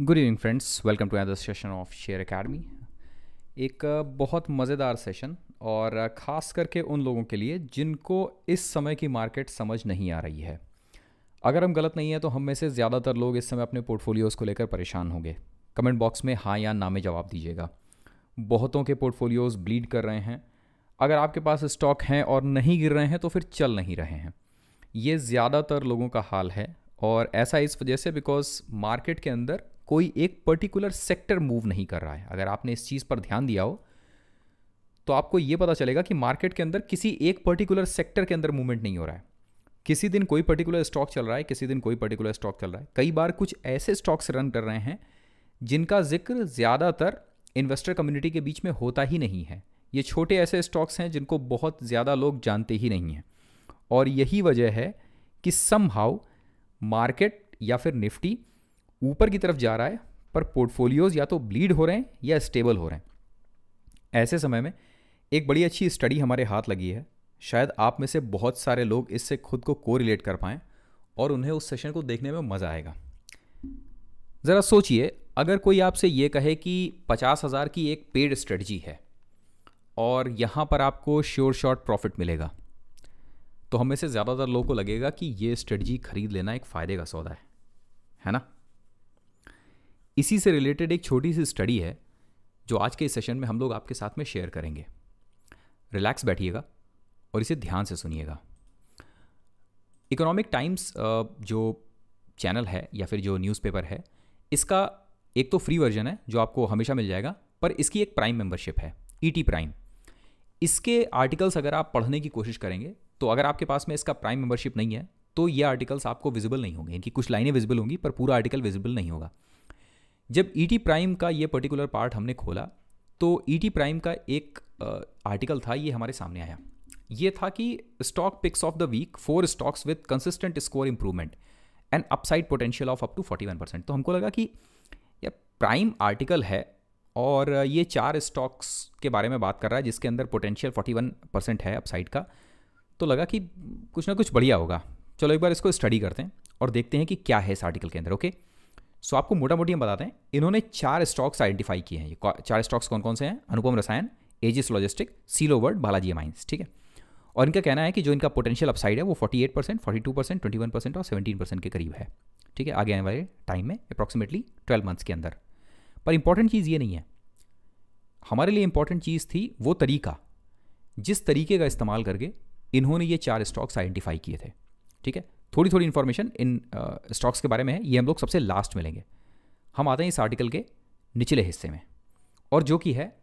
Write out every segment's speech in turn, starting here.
Good evening friends welcome to other session of share academy एक बहुत मज़ेदार session और ख़ास करके उन लोगों के लिए जिनको इस समय की मार्केट समझ नहीं आ रही है अगर हम गलत नहीं हैं तो हम में से ज़्यादातर लोग इस समय अपने पोर्टफोलियोज़ को लेकर परेशान होंगे कमेंट बॉक्स में हाँ या ना में जवाब दीजिएगा बहुतों के पोर्टफोलियोज़ ब्लीड कर रहे हैं अगर आपके पास स्टॉक हैं और नहीं गिर रहे हैं तो फिर चल नहीं रहे हैं ये ज़्यादातर लोगों का हाल है और ऐसा इस वजह से बिकॉज मार्केट के अंदर कोई एक पर्टिकुलर सेक्टर मूव नहीं कर रहा है अगर आपने इस चीज़ पर ध्यान दिया हो तो आपको ये पता चलेगा कि मार्केट के अंदर किसी एक पर्टिकुलर सेक्टर के अंदर मूवमेंट नहीं हो रहा है किसी दिन कोई पर्टिकुलर स्टॉक चल रहा है किसी दिन कोई पर्टिकुलर स्टॉक चल रहा है कई बार कुछ ऐसे स्टॉक्स रन कर रहे हैं जिनका जिक्र ज़्यादातर इन्वेस्टर कम्युनिटी के बीच में होता ही नहीं है ये छोटे ऐसे स्टॉक्स हैं जिनको बहुत ज़्यादा लोग जानते ही नहीं हैं और यही वजह है कि सम मार्केट या फिर निफ्टी ऊपर की तरफ जा रहा है पर पोर्टफोलियोज या तो ब्लीड हो रहे हैं या स्टेबल हो रहे हैं ऐसे समय में एक बड़ी अच्छी स्टडी हमारे हाथ लगी है शायद आप में से बहुत सारे लोग इससे खुद को को रिलेट कर पाएँ और उन्हें उस सेशन को देखने में मज़ा आएगा ज़रा सोचिए अगर कोई आपसे ये कहे कि पचास हज़ार की एक पेड स्ट्रेटजी है और यहाँ पर आपको श्योर शॉर्ट प्रॉफिट मिलेगा तो हमें से ज़्यादातर लोगों को लगेगा कि ये स्ट्रेटजी खरीद लेना एक फ़ायदे का सौदा है है ना इसी से रिलेटेड एक छोटी सी स्टडी है जो आज के इस सेशन में हम लोग आपके साथ में शेयर करेंगे रिलैक्स बैठिएगा और इसे ध्यान से सुनिएगा इकोनॉमिक टाइम्स जो चैनल है या फिर जो न्यूज़पेपर है इसका एक तो फ्री वर्जन है जो आपको हमेशा मिल जाएगा पर इसकी एक प्राइम मेंबरशिप है ई e प्राइम इसके आर्टिकल्स अगर आप पढ़ने की कोशिश करेंगे तो अगर आपके पास में इसका प्राइम मेंबरशिप नहीं है तो ये आर्टिकल्स आपको विजिबल नहीं होंगे इनकी कुछ लाइनें विजिबल होंगी पर पूरा आर्टिकल विजिबल नहीं होगा जब ई टी प्राइम का ये पर्टिकुलर पार्ट हमने खोला तो ई टी प्राइम का एक आर्टिकल था ये हमारे सामने आया ये था कि stock picks of the week four stocks with consistent score improvement and upside potential of up to forty one percent तो हमको लगा कि यह प्राइम आर्टिकल है और ये चार स्टॉक्स के बारे में बात कर रहा है जिसके अंदर पोटेंशियल फोर्टी वन परसेंट है अपसाइड का तो लगा कि कुछ ना कुछ बढ़िया होगा चलो एक बार इसको स्टडी करते हैं और देखते हैं कि क्या है इस आर्टिकल के अंदर ओके okay? सो आपको मोटा मोटी हम बताते हैं इन्होंने चार स्टॉक्स आइडेंटिफाई किए हैं चार स्टॉक्स कौन कौन से हैं Anupam Rasayan Aegis logistic Cello world Balaji amines ठीक है और इनका कहना है कि जो इनका पोटेंशियल अपसाइड है वो 48 percent forty two percent twenty one percent और सेवेंटीन परसेंट के करीब है ठीक है आगे आने वाले टाइम में अप्रॉक्सीमेटली ट्वेल्व मंथ्स के अंदर पर इंपॉर्टेंट चीज़ ये नहीं है हमारे लिए इंपॉर्टेंट चीज़ थी वो तरीका जिस तरीके का इस्तेमाल करके इन्होंने ये चार स्टॉक्स आइडेंटिफाई किए थे ठीक है थोड़ी थोड़ी इन्फॉर्मेशन इन स्टॉक्स के बारे में है ये हम लोग सबसे लास्ट में लेंगे हम आते हैं इस आर्टिकल के निचले हिस्से में और जो कि है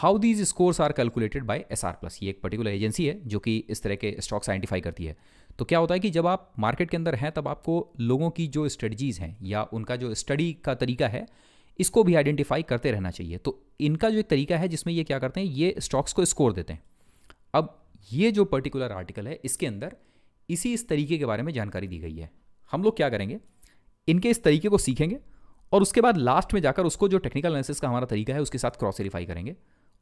how these scores are calculated by S R plus ये एक पर्टिकुलर एजेंसी है जो कि इस तरह के स्टॉक्स आइडेंटिफाई करती है तो क्या होता है कि जब आप मार्केट के अंदर हैं तब आपको लोगों की जो स्ट्रेटजीज़ हैं या उनका जो स्टडी का तरीका है इसको भी आइडेंटिफाई करते रहना चाहिए तो इनका जो एक तरीका है जिसमें ये क्या करते हैं ये स्टॉक्स को स्कोर देते हैं अब ये जो पर्टिकुलर आर्टिकल है इसके अंदर इसी इस तरीके के बारे में जानकारी दी गई है हम लोग क्या करेंगे इनके इस तरीके को सीखेंगे और उसके बाद लास्ट में जाकर उसको जो टेक्निकल एनालिसिस का हमारा तरीका है उसके साथ क्रॉस वेरीफाई करेंगे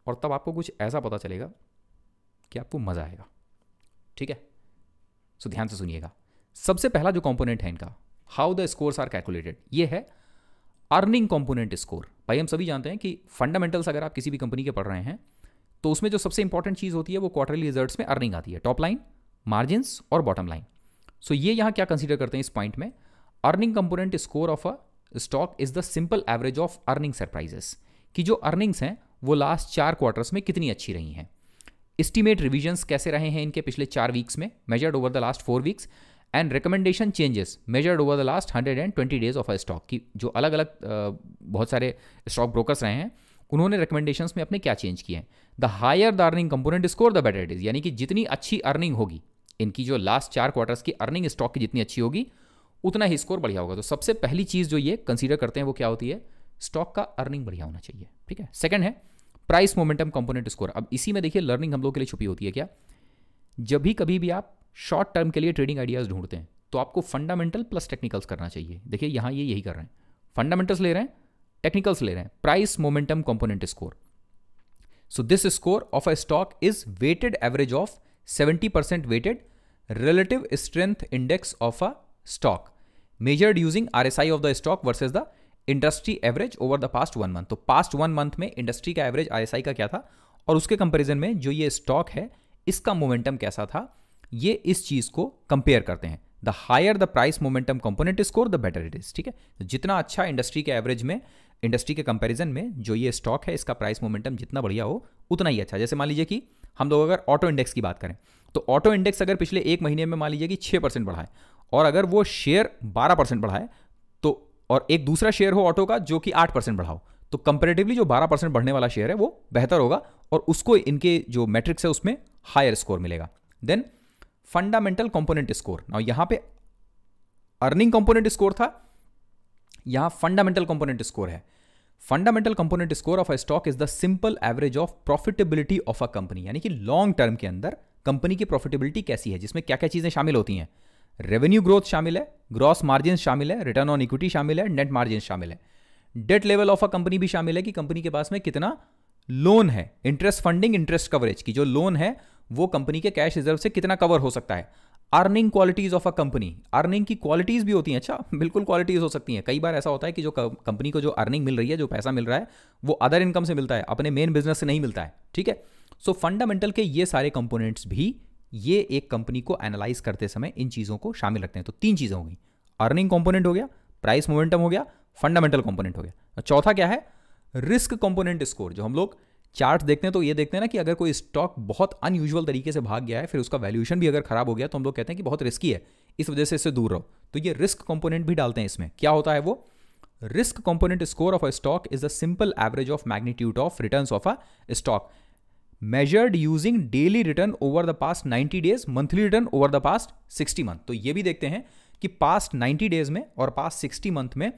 और तब आपको कुछ ऐसा पता चलेगा कि आपको मज़ा आएगा ठीक है सो ध्यान से सुनिएगा सबसे पहला जो कॉम्पोनेंट है इनका how the scores are calculated ये है अर्निंग कॉम्पोनेंट स्कोर भाई हम सभी जानते हैं कि फंडामेंटल्स अगर आप किसी भी कंपनी के पढ़ रहे हैं तो उसमें जो सबसे इंपॉर्टेंट चीज़ होती है वो क्वार्टरली रिजल्ट्स में अर्निंग आती है टॉप लाइन मार्जिन्स और बॉटम लाइन सो ये यहाँ क्या कंसिडर करते हैं इस पॉइंट में earning component score of a stock is the simple average of earning surprises कि जो अर्निंग्स हैं वो लास्ट चार क्वार्टर्स में कितनी अच्छी रही हैं इस्टीमेट रिविजन्स कैसे रहे हैं इनके पिछले चार वीक्स में measured over the last four weeks and recommendation changes measured over the last hundred and twenty days of a stock की जो अलग अलग बहुत सारे स्टॉक ब्रोकर्स रहे हैं उन्होंने रिकमेंडेशंस में अपने क्या चेंज किए हैं the higher the earning component score the better it is यानी कि जितनी अच्छी अर्निंग होगी इनकी जो लास्ट चार क्वार्टर्स की अर्निंग स्टॉक की जितनी अच्छी होगी उतना ही स्कोर बढ़िया होगा तो सबसे पहली चीज़ जो ये कंसीडर करते हैं वो क्या होती है स्टॉक का अर्निंग बढ़िया होना चाहिए ठीक है सेकंड है प्राइस मोमेंटम कंपोनेंट स्कोर अब इसी में देखिए लर्निंग हम लोग के लिए छुपी होती है क्या जब भी कभी भी आप शॉर्ट टर्म के लिए ट्रेडिंग आइडियाज़ ढूंढते हैं तो आपको फंडामेंटल प्लस टेक्निकल्स करना चाहिए देखिए यहां ये यही कर रहे हैं फंडामेंटल्स ले रहे हैं टेक्निकल्स ले रहे हैं price momentum component score so this score of a stock is weighted average of 70% strength index of a stock measured using R S I of the stock versus the industry average over the past one month तो past one month में industry का average R S I का क्या था और उसके comparison में जो ये स्टॉक है इसका मोमेंटम कैसा था ये इस चीज़ को कंपेयर करते हैं the higher the price momentum component score the better it is ठीक है तो जितना अच्छा इंडस्ट्री के एवरेज में इंडस्ट्री के कंपेरिजन में जो ये स्टॉक है इसका प्राइस मोमेंटम जितना बढ़िया हो उतना ही अच्छा जैसे मान लीजिए कि हम लोग अगर ऑटो इंडेक्स की बात करें तो ऑटो इंडेक्स अगर पिछले एक महीने में मान लीजिए कि छः परसेंट बढ़ाए और अगर वो शेयर बारह परसेंट बढ़ाए तो और एक दूसरा शेयर हो ऑटो का जो कि आठ परसेंट बढ़ाओ तो कंपेरेटिवली जो बारह परसेंट बढ़ने वाला शेयर है वो बेहतर होगा और उसको इनके जो मैट्रिक्स है उसमें हायर स्कोर मिलेगा then fundamental component score now यहां पे अर्निंग कंपोनेंट स्कोर था यहां फंडामेंटल कंपोनेंट स्कोर है fundamental component score of a stock is the simple average of profitability of a company यानी कि लॉन्ग टर्म के अंदर कंपनी की प्रॉफिटेबिलिटी कैसी है जिसमें क्या क्या चीजें शामिल होती हैं रेवेन्यू ग्रोथ शामिल है ग्रॉस मार्जिन शामिल है रिटर्न ऑन इक्विटी शामिल है नेट मार्जिन शामिल है debt level of a company भी शामिल है कि कंपनी के पास में कितना लोन है इंटरेस्ट फंडिंग इंटरेस्ट कवरेज की जो लोन है वो कंपनी के कैश रिजर्व से कितना कवर हो सकता है earning qualities of a company earning की क्वालिटीज भी होती हैं अच्छा बिल्कुल क्वालिटीज हो सकती हैं कई बार ऐसा होता है कि जो कंपनी को जो अर्निंग मिल रही है जो पैसा मिल रहा है वो अदर इनकम से मिलता है अपने मेन बिजनेस से नहीं मिलता है ठीक है सो so, फंडामेंटल के ये सारे कंपोनेंट्स भी ये एक कंपनी को एनालाइज करते समय इन चीज़ों को शामिल रखते हैं तो तीन चीज़ें हो गई अर्निंग कॉम्पोनेंट हो गया प्राइस मोमेंटम हो गया फंडामेंटल कॉम्पोनेंट हो गया चौथा क्या है रिस्क कॉम्पोनेंट स्कोर जो हम लोग चार्ट देखते हैं तो ये देखते हैं ना कि अगर कोई स्टॉक बहुत अनयूजल तरीके से भाग गया है फिर उसका वैल्यूएशन भी अगर खराब हो गया तो हम लोग कहते हैं कि बहुत रिस्की है इस वजह से इससे दूर रहो तो ये रिस्क कंपोनेंट भी डालते हैं इसमें क्या होता है वो risk component score of a stock is the simple average of magnitude of return of a stock measured using daily return over the past ninety days monthly return over the past sixty month तो ये भी देखते हैं कि past ninety days में और past sixty month में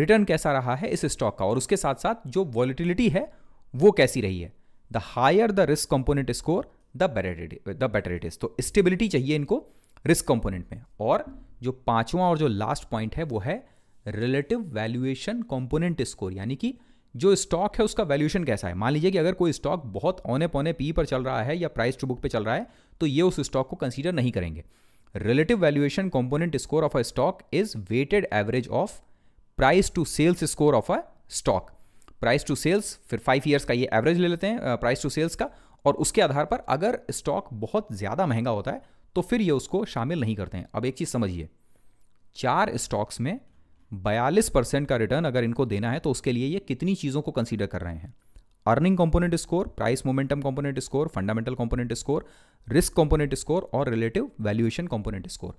return कैसा रहा है इस स्टॉक का और उसके साथ साथ जो वॉलिटिलिटी है वो कैसी रही है the higher the risk component score the better the better it is तो स्टेबिलिटी चाहिए इनको रिस्क कंपोनेंट में और जो पांचवा और जो लास्ट पॉइंट है वो है रिलेटिव वैल्यूएशन कंपोनेंट स्कोर यानी कि जो स्टॉक है उसका वैल्यूएशन कैसा है मान लीजिए कि अगर कोई स्टॉक बहुत औने पौने पी पर चल रहा है या प्राइस टू बुक पे चल रहा है तो ये उस स्टॉक को कंसीडर नहीं करेंगे relative valuation component score of a stock is weighted average of price to sales score of a stock price to sales फिर फाइव ईयर्स का ये एवरेज ले लेते हैं प्राइस टू सेल्स का और उसके आधार पर अगर स्टॉक बहुत ज़्यादा महंगा होता है तो फिर ये उसको शामिल नहीं करते हैं अब एक चीज़ समझिए चार स्टॉक्स में बयालीस परसेंट का रिटर्न अगर इनको देना है तो उसके लिए ये कितनी चीज़ों को कंसीडर कर रहे हैं earning component score price momentum component score fundamental component score risk component score और relative valuation component score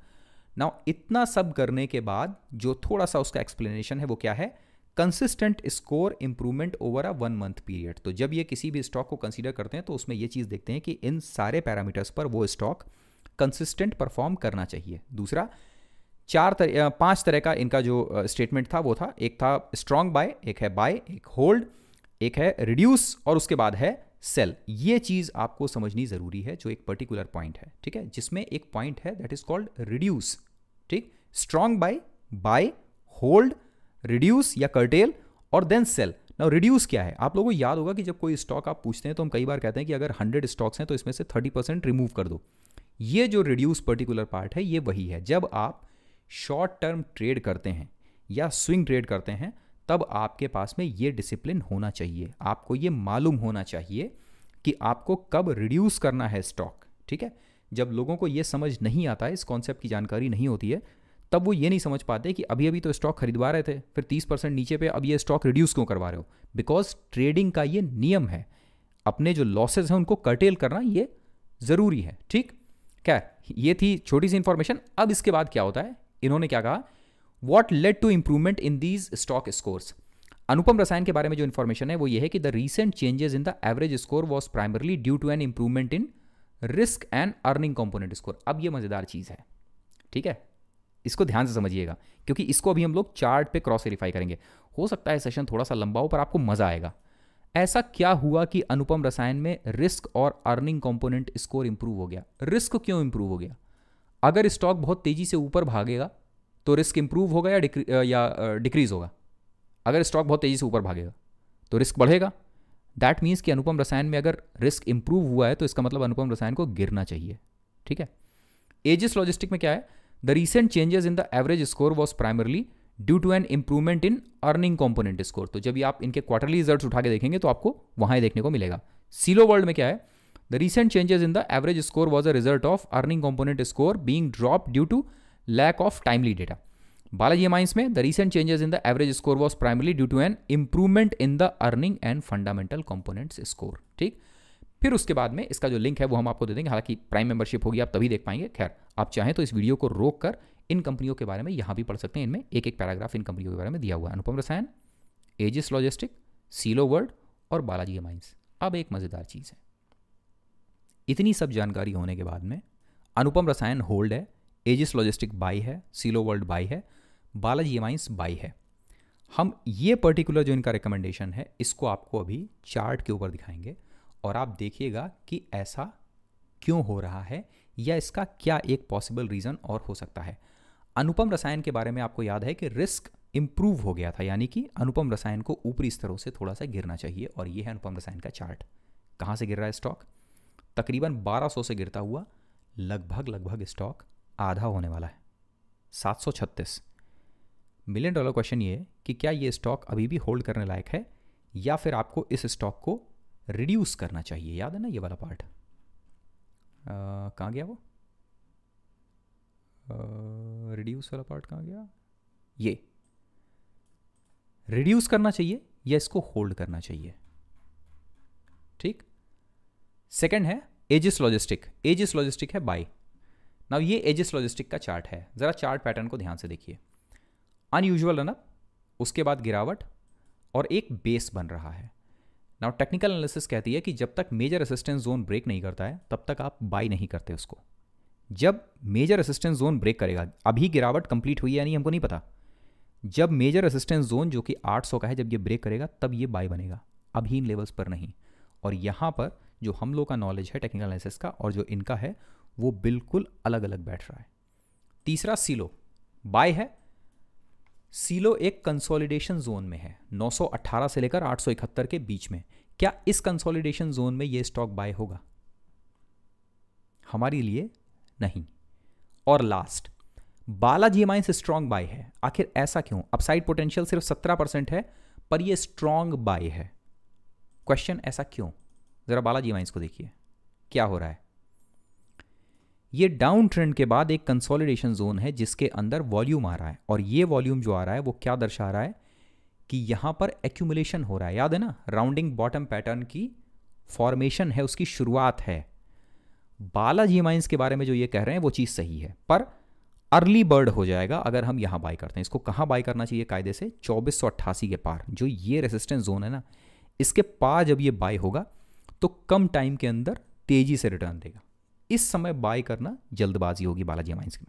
now इतना सब करने के बाद जो थोड़ा सा उसका एक्सप्लेनेशन है वो क्या है consistent score improvement over a one month period तो जब ये किसी भी स्टॉक को कंसीडर करते हैं तो उसमें ये चीज़ देखते हैं कि इन सारे पैरामीटर्स पर वो स्टॉक कंसिस्टेंट परफॉर्म करना चाहिए दूसरा चार तरह पांच तरह का इनका जो स्टेटमेंट था वो था एक था स्ट्रॉन्ग बाय एक है बाय एक होल्ड एक है रिड्यूस और उसके बाद है सेल ये चीज़ आपको समझनी ज़रूरी है जो एक पर्टिकुलर पॉइंट है ठीक है जिसमें एक पॉइंट है दैट इज कॉल्ड रिड्यूस ठीक strong buy buy hold reduce या कर्टेल और देन सेल ना रिड्यूस क्या है आप लोगों को याद होगा कि जब कोई स्टॉक आप पूछते हैं तो हम कई बार कहते हैं कि अगर हंड्रेड स्टॉक्स हैं तो इसमें से थर्टी परसेंट रिमूव कर दो ये जो रिड्यूस पर्टिकुलर पार्ट है ये वही है जब आप शॉर्ट टर्म ट्रेड करते हैं या स्विंग ट्रेड करते हैं तब आपके पास में ये डिसिप्लिन होना चाहिए आपको ये मालूम होना चाहिए कि आपको कब रिड्यूस करना है स्टॉक ठीक है जब लोगों को ये समझ नहीं आता है इस कॉन्सेप्ट की जानकारी नहीं होती है तब वो ये नहीं समझ पाते कि अभी अभी तो स्टॉक खरीदवा रहे थे फिर 30 परसेंट नीचे पे अब ये स्टॉक रिड्यूस क्यों करवा रहे हो बिकॉज ट्रेडिंग का ये नियम है अपने जो लॉसेज हैं उनको कर्टेल करना ये ज़रूरी है ठीक क्या ये थी छोटी सी इन्फॉर्मेशन अब इसके बाद क्या होता है इन्होंने क्या कहा what led to improvement in these stock scores Anupam Rasayan के बारे में जो इन्फॉर्मेशन है वो ये है कि the recent changes in the average score was primarily due to an improvement in risk and earning component score अब ये मज़ेदार चीज़ है ठीक है इसको ध्यान से समझिएगा क्योंकि इसको अभी हम लोग चार्ट पे क्रॉस वेरीफाई करेंगे हो सकता है सेशन थोड़ा सा लंबा हो पर आपको मजा आएगा ऐसा क्या हुआ कि अनुपम रसायन में रिस्क और अर्निंग कंपोनेंट स्कोर इंप्रूव हो गया रिस्क क्यों इंप्रूव हो गया अगर स्टॉक बहुत तेजी से ऊपर भागेगा तो रिस्क इंप्रूव होगा या डिक्री या डिक्रीज होगा अगर स्टॉक बहुत तेजी से ऊपर भागेगा तो रिस्क बढ़ेगा दैट मीन्स कि अनुपम रसायन में अगर रिस्क इंप्रूव हुआ है तो इसका मतलब अनुपम रसायन को गिरना चाहिए ठीक है एजिस लॉजिस्टिक में क्या है The recent changes in the average score was primarily due to an improvement in earning component score. तो जब आप इनके क्वार्टरली रिजल्ट उठा के देखेंगे तो आपको वहां ही देखने को मिलेगा सीलो वर्ल्ड में क्या है the recent changes in the average score was a result of earning component score being drop due to lack of timely data Balaji mines में the recent changes in the average score was primary due to an improvement in the earning and fundamental components score ठीक फिर उसके बाद में इसका जो link है वो हम आपको दे देंगे हालांकि प्राइम मेंबरशिप होगी आप तभी देख पाएंगे खैर आप चाहें तो इस वीडियो को रोक कर इन कंपनियों के बारे में यहाँ भी पढ़ सकते हैं इनमें एक एक पैराग्राफ इन कंपनियों के बारे में दिया हुआ है अनुपम Rasayan Aegis logistic silo world और बालाजी माइंस अब एक मज़ेदार चीज़ है इतनी सब जानकारी होने के बाद में अनुपम रसायन होल्ड है एजिस लॉजिस्टिक बाई है सीलो वर्ल्ड बाई है बालाजी एमाइंस बाई है हम ये पर्टिकुलर जो इनका रिकमेंडेशन है इसको आपको अभी चार्ट के ऊपर दिखाएंगे और आप देखिएगा कि ऐसा क्यों हो रहा है या इसका क्या एक पॉसिबल रीज़न और हो सकता है अनुपम रसायन के बारे में आपको याद है कि रिस्क इंप्रूव हो गया था यानी कि अनुपम रसायन को ऊपरी स्तरों से थोड़ा सा गिरना चाहिए और यह है अनुपम रसायन का चार्ट कहां से गिर रहा है स्टॉक तकरीबन 1200 से गिरता हुआ लगभग लगभग स्टॉक आधा होने वाला है सात मिलियन डॉलर क्वेश्चन ये कि क्या ये स्टॉक अभी भी होल्ड करने लायक है या फिर आपको इस स्टॉक को रिड्यूस करना चाहिए याद है ना ये वाला पार्ट कहाँ गया वो रिड्यूस वाला पार्ट कहाँ गया ये रिड्यूस करना चाहिए या इसको होल्ड करना चाहिए ठीक सेकंड है एजिस लॉजिस्टिक एजिस लॉजिस्टिक है बाय नाउ ये एजिस लॉजिस्टिक का चार्ट है ज़रा चार्ट पैटर्न को ध्यान से देखिए अनयूजल रनअप उसके बाद गिरावट और एक बेस बन रहा है नाउ टेक्निकल एनालिसिस कहती है कि जब तक मेजर असिस्टेंस जोन ब्रेक नहीं करता है तब तक आप बाई नहीं करते उसको जब मेजर असिस्टेंस जोन ब्रेक करेगा अभी गिरावट कंप्लीट हुई है नहीं हमको नहीं पता जब मेजर असिस्टेंस जोन जो कि 800 का है जब ये ब्रेक करेगा तब ये बाई बनेगा अभी इन लेवल्स पर नहीं और यहाँ पर जो हम लोग का नॉलेज है टेक्निकल एनालिसिस का और जो इनका है वो बिल्कुल अलग अलग बैठ रहा है तीसरा सीलो बाय है सीलो एक कंसोलिडेशन जोन में है 918 से लेकर 871 के बीच में क्या इस कंसोलिडेशन जोन में यह स्टॉक बाय होगा हमारे लिए नहीं और last Balaji mines strong buy है आखिर ऐसा क्यों अपसाइड पोटेंशियल सिर्फ 17 परसेंट है पर यह स्ट्रांग बाय है क्वेश्चन ऐसा क्यों जरा बालाजी माइंस को देखिए क्या हो रहा है ये डाउन ट्रेंड के बाद एक कंसोलिडेशन जोन है जिसके अंदर वॉल्यूम आ रहा है और ये वॉल्यूम जो आ रहा है वो क्या दर्शा रहा है कि यहाँ पर एक्यूमुलेशन हो रहा है याद है ना राउंडिंग बॉटम पैटर्न की फॉर्मेशन है उसकी शुरुआत है बालाजी माइंस के बारे में जो ये कह रहे हैं वो चीज़ सही है पर अर्ली बर्ड हो जाएगा अगर हम यहाँ बाई करते हैं इसको कहाँ बाई करना चाहिए कायदे से चौबीस के पार जो ये रेसिस्टेंस जोन है ना इसके पार जब ये बाय होगा तो कम टाइम के अंदर तेज़ी से रिटर्न देगा इस समय बाय करना जल्दबाजी होगी बालाजी माइंस में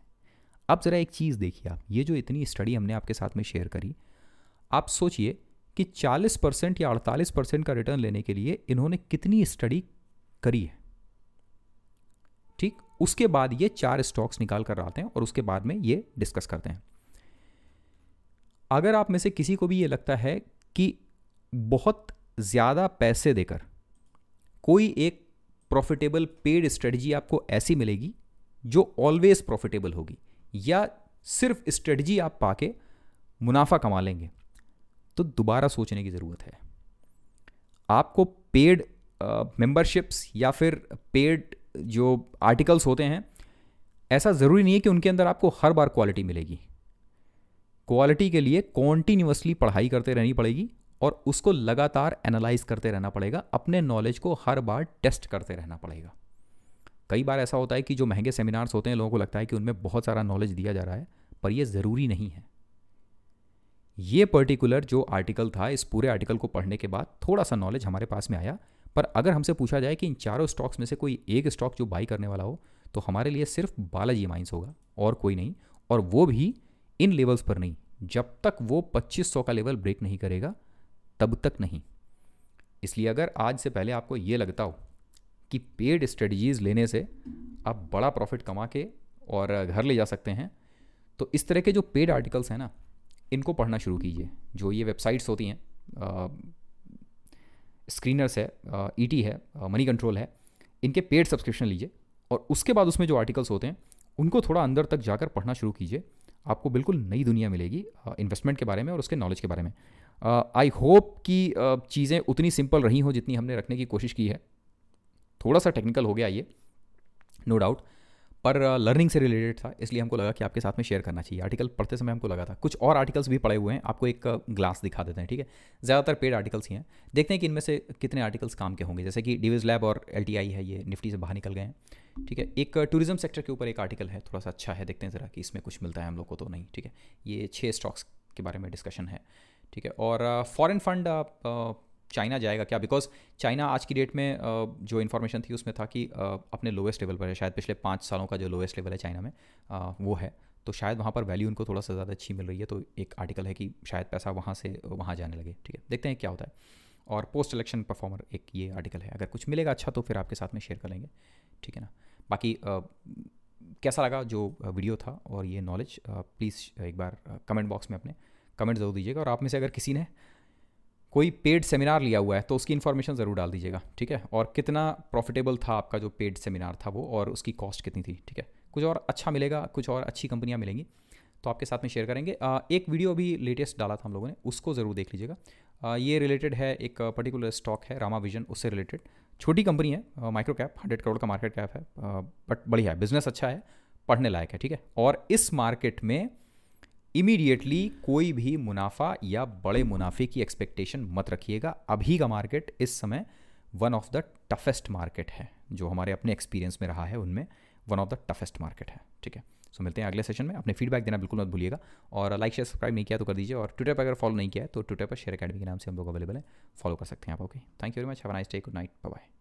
अब ज़रा एक चीज़ देखिए आप ये जो इतनी स्टडी हमने आपके साथ में शेयर करी आप सोचिए कि 40 परसेंट या 48 परसेंट का रिटर्न लेने के लिए इन्होंने कितनी स्टडी करी है ठीक उसके बाद ये चार स्टॉक्स निकाल कर आते हैं और उसके बाद में ये डिस्कस करते हैं अगर आप में से किसी को भी ये लगता है कि बहुत ज़्यादा पैसे देकर कोई एक प्रॉफिटेबल पेड स्ट्रेटजी आपको ऐसी मिलेगी जो ऑलवेज प्रॉफिटेबल होगी या सिर्फ स्ट्रेटजी आप पाके मुनाफा कमा लेंगे तो दोबारा सोचने की ज़रूरत है आपको पेड मेंबरशिप्स uh, या फिर पेड जो आर्टिकल्स होते हैं ऐसा ज़रूरी नहीं है कि उनके अंदर आपको हर बार क्वालिटी मिलेगी क्वालिटी के लिए कॉन्टीन्यूसली पढ़ाई करते रहनी पड़ेगी और उसको लगातार एनालाइज करते रहना पड़ेगा अपने नॉलेज को हर बार टेस्ट करते रहना पड़ेगा कई बार ऐसा होता है कि जो महंगे सेमिनार्स होते हैं लोगों को लगता है कि उनमें बहुत सारा नॉलेज दिया जा रहा है पर यह ज़रूरी नहीं है ये पर्टिकुलर जो आर्टिकल था इस पूरे आर्टिकल को पढ़ने के बाद थोड़ा सा नॉलेज हमारे पास में आया पर अगर हमसे पूछा जाए कि इन चारों स्टॉक्स में से कोई एक स्टॉक जो बाई करने वाला हो तो हमारे लिए सिर्फ बालाजी माइंस होगा और कोई नहीं और वो भी इन लेवल्स पर नहीं जब तक वो 2500 का लेवल ब्रेक नहीं करेगा तब तक नहीं इसलिए अगर आज से पहले आपको ये लगता हो कि पेड स्ट्रेटजीज़ लेने से आप बड़ा प्रॉफिट कमा के और घर ले जा सकते हैं तो इस तरह के जो पेड आर्टिकल्स हैं ना इनको पढ़ना शुरू कीजिए जो ये वेबसाइट्स होती हैं स्क्रीनर्स है ई टी e है मनी कंट्रोल है इनके पेड सब्सक्रिप्शन लीजिए और उसके बाद उसमें जो आर्टिकल्स होते हैं उनको थोड़ा अंदर तक जाकर पढ़ना शुरू कीजिए आपको बिल्कुल नई दुनिया मिलेगी इन्वेस्टमेंट के बारे में और उसके नॉलेज के बारे में आई होप कि चीज़ें उतनी सिंपल रही हों जितनी हमने रखने की कोशिश की है थोड़ा सा टेक्निकल हो गया ये नो डाउट पर लर्निंग से रिलेटेड था इसलिए हमको लगा कि आपके साथ में शेयर करना चाहिए आर्टिकल पढ़ते समय हमको लगा था कुछ और आर्टिकल्स भी पढ़े हुए हैं आपको एक ग्लास दिखा देते हैं ठीक है ज़्यादातर पेड आर्टिकल्स ही हैं देखते हैं कि इनमें से कितने आर्टिकल्स काम के होंगे जैसे कि डिविज लैब और एल है ये निफ्टी से बाहर निकल गए हैं ठीक है एक टूरिज्म सेक्टर के ऊपर एक आर्टिकल है थोड़ा सा अच्छा है देखते हैं ज़रा कि इसमें कुछ मिलता है हम लोग को तो नहीं ठीक है ये छः स्टॉक्स के बारे में डिस्कशन है ठीक है और फॉरेन फंड चाइना जाएगा क्या बिकॉज चाइना आज की डेट में जो इन्फॉर्मेशन थी उसमें था कि अपने लोएस्ट लेवल पर है शायद पिछले पाँच सालों का जो लोएस्ट लेवल है चाइना में वो है तो शायद वहाँ पर वैल्यू उनको थोड़ा सा ज़्यादा अच्छी मिल रही है तो एक आर्टिकल है कि शायद पैसा वहाँ से वहाँ जाने लगे ठीक है देखते हैं क्या होता है और पोस्ट इलेक्शन परफॉर्मर एक ये आर्टिकल है अगर कुछ मिलेगा अच्छा तो फिर आपके साथ में शेयर कर लेंगे ठीक है ना बाकी कैसा लगा जो वीडियो था और ये नॉलेज प्लीज़ एक बार कमेंट बॉक्स में अपने कमेंट ज़रूर दीजिएगा और आप में से अगर किसी ने कोई पेड सेमिनार लिया हुआ है तो उसकी इन्फॉर्मेशन ज़रूर डाल दीजिएगा ठीक है और कितना प्रॉफिटेबल था आपका जो पेड सेमिनार था वो और उसकी कॉस्ट कितनी थी ठीक है कुछ और अच्छा मिलेगा कुछ और अच्छी कंपनियाँ मिलेंगी तो आपके साथ में शेयर करेंगे एक वीडियो अभी लेटेस्ट डाला था हम लोगों ने उसको ज़रूर देख लीजिएगा ये रिलेटेड है एक पर्टिकुलर स्टॉक है रामा विजन उससे रिलेटेड छोटी कंपनी है माइक्रो कैप हंड्रेड करोड़ का मार्केट कैप है बट बढ़िया है बिजनेस अच्छा है पढ़ने लायक है ठीक है और इस मार्केट में इमीडिएटली कोई भी मुनाफा या बड़े मुनाफे की एक्सपेक्टेशन मत रखिएगा अभी का मार्केट इस समय one of the toughest market है जो हमारे अपने एक्सपीरियंस में रहा है उनमें one of the toughest market है ठीक है सो मिलते हैं अगले सेशन में अपने फीडबैक देना बिल्कुल मत भूलिएगा और लाइक शेयर सब्सक्राइब नहीं किया तो कर दीजिए और ट्विटर पर अगर फॉलो नहीं किया तो ट्विटर पर शेयर अकेडमी के नाम से हम लोग अवेलेबल है फॉलो कर सकते हैं आप okay thank you very much have nice day good night bye